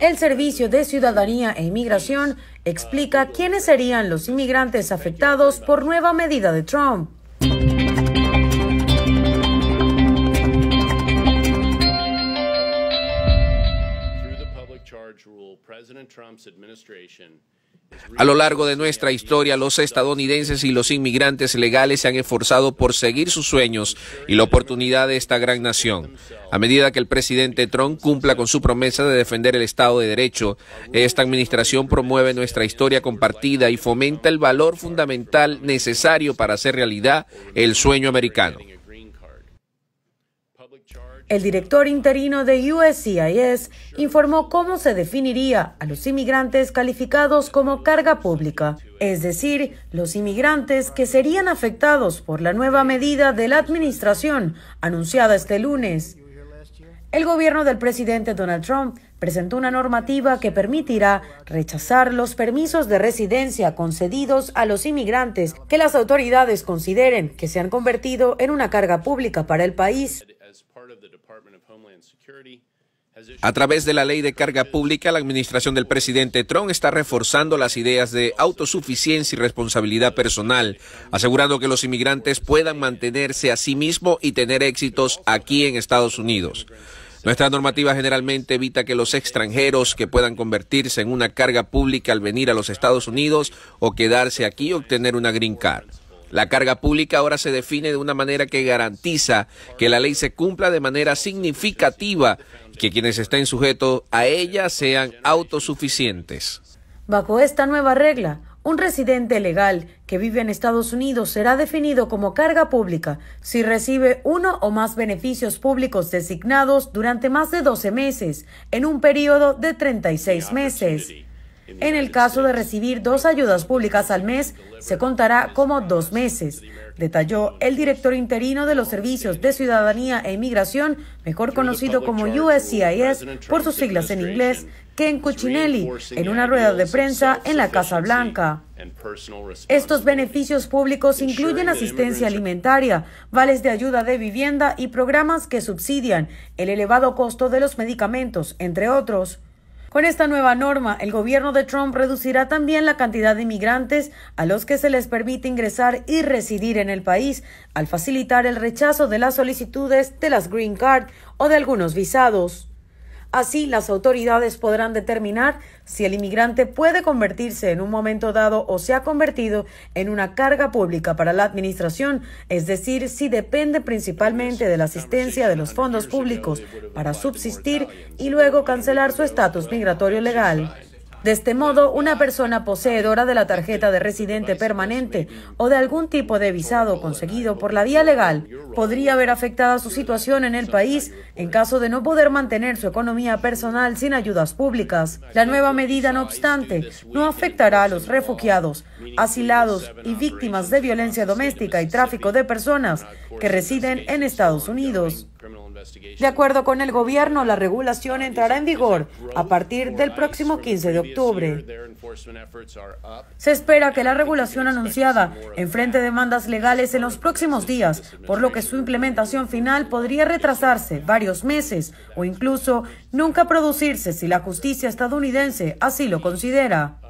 El Servicio de Ciudadanía e Inmigración explica uh, quiénes serían los inmigrantes afectados por nueva medida de Trump. A lo largo de nuestra historia, los estadounidenses y los inmigrantes legales se han esforzado por seguir sus sueños y la oportunidad de esta gran nación. A medida que el presidente Trump cumpla con su promesa de defender el Estado de Derecho, esta administración promueve nuestra historia compartida y fomenta el valor fundamental necesario para hacer realidad el sueño americano. El director interino de USCIS informó cómo se definiría a los inmigrantes calificados como carga pública, es decir, los inmigrantes que serían afectados por la nueva medida de la administración anunciada este lunes. El gobierno del presidente Donald Trump presentó una normativa que permitirá rechazar los permisos de residencia concedidos a los inmigrantes que las autoridades consideren que se han convertido en una carga pública para el país. A través de la ley de carga pública, la administración del presidente Trump está reforzando las ideas de autosuficiencia y responsabilidad personal, asegurando que los inmigrantes puedan mantenerse a sí mismos y tener éxitos aquí en Estados Unidos. Nuestra normativa generalmente evita que los extranjeros que puedan convertirse en una carga pública al venir a los Estados Unidos o quedarse aquí obtener una green card. La carga pública ahora se define de una manera que garantiza que la ley se cumpla de manera significativa y que quienes estén sujetos a ella sean autosuficientes. Bajo esta nueva regla, un residente legal que vive en Estados Unidos será definido como carga pública si recibe uno o más beneficios públicos designados durante más de 12 meses en un periodo de 36 meses. En el caso de recibir dos ayudas públicas al mes, se contará como dos meses, detalló el director interino de los Servicios de Ciudadanía e Inmigración, mejor conocido como USCIS por sus siglas en inglés, Ken Cuccinelli, en una rueda de prensa en la Casa Blanca. Estos beneficios públicos incluyen asistencia alimentaria, vales de ayuda de vivienda y programas que subsidian el elevado costo de los medicamentos, entre otros. Con esta nueva norma, el gobierno de Trump reducirá también la cantidad de inmigrantes a los que se les permite ingresar y residir en el país, al facilitar el rechazo de las solicitudes de las Green Card o de algunos visados. Así, las autoridades podrán determinar si el inmigrante puede convertirse en un momento dado o se ha convertido en una carga pública para la administración, es decir, si depende principalmente de la asistencia de los fondos públicos para subsistir y luego cancelar su estatus migratorio legal. De este modo, una persona poseedora de la tarjeta de residente permanente o de algún tipo de visado conseguido por la vía legal podría haber afectado su situación en el país en caso de no poder mantener su economía personal sin ayudas públicas. La nueva medida, no obstante, no afectará a los refugiados, asilados y víctimas de violencia doméstica y tráfico de personas que residen en Estados Unidos. De acuerdo con el gobierno, la regulación uh, entrará en vigor a partir del próximo 15 de octubre. Se espera que la regulación anunciada enfrente demandas legales en los próximos días, por lo que su implementación final podría retrasarse varios meses o incluso nunca producirse si la justicia estadounidense así lo considera.